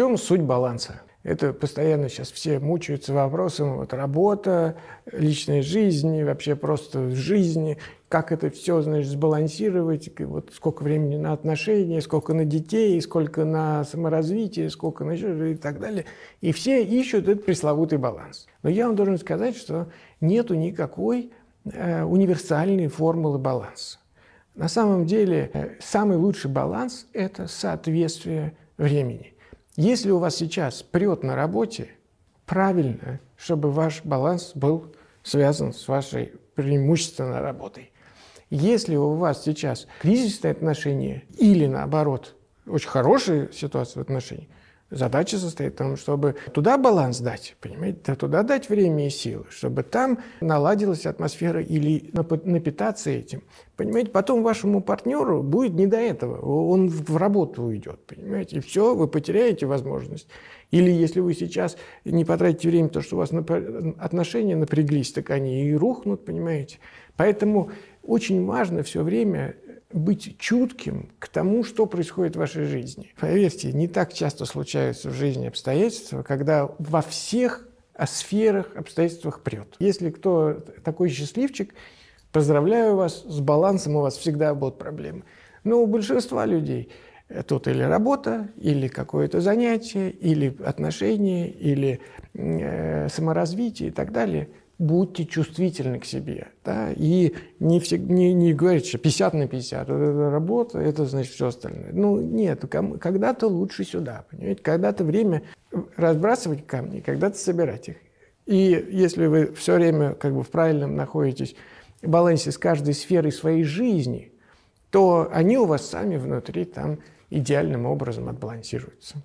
чем суть баланса? Это постоянно сейчас все мучаются вопросом, вот работа, личная жизнь, вообще просто жизнь, как это все, значит, сбалансировать, вот сколько времени на отношения, сколько на детей, сколько на саморазвитие, сколько на и так далее. И все ищут этот пресловутый баланс. Но я вам должен сказать, что нету никакой э, универсальной формулы баланса. На самом деле, э, самый лучший баланс – это соответствие времени – если у вас сейчас прет на работе, правильно, чтобы ваш баланс был связан с вашей преимущественно работой. Если у вас сейчас кризисные отношения или, наоборот, очень хорошая ситуация в отношениях, Задача состоит в том, чтобы туда баланс дать, понимаете, туда дать время и силы, чтобы там наладилась атмосфера или напитаться этим. Понимаете, потом вашему партнеру будет не до этого, он в работу уйдет, понимаете, и все, вы потеряете возможность. Или если вы сейчас не потратите время, то что у вас отношения напряглись, так они и рухнут, понимаете. Поэтому очень важно все время быть чутким к тому, что происходит в вашей жизни. Поверьте, не так часто случаются в жизни обстоятельства, когда во всех сферах обстоятельствах прет. Если кто такой счастливчик, поздравляю вас с балансом, у вас всегда будут проблемы. Но у большинства людей тут или работа, или какое-то занятие, или отношения, или э, саморазвитие и так далее – будьте чувствительны к себе, да, и не, всег, не, не говорите, что 50 на 50, это э, работа, это значит все остальное. Ну, нет, когда-то лучше сюда, понимаете, когда-то время разбрасывать камни, когда-то собирать их. И если вы все время как бы в правильном находитесь балансе с каждой сферой своей жизни, то они у вас сами внутри там идеальным образом отбалансируются.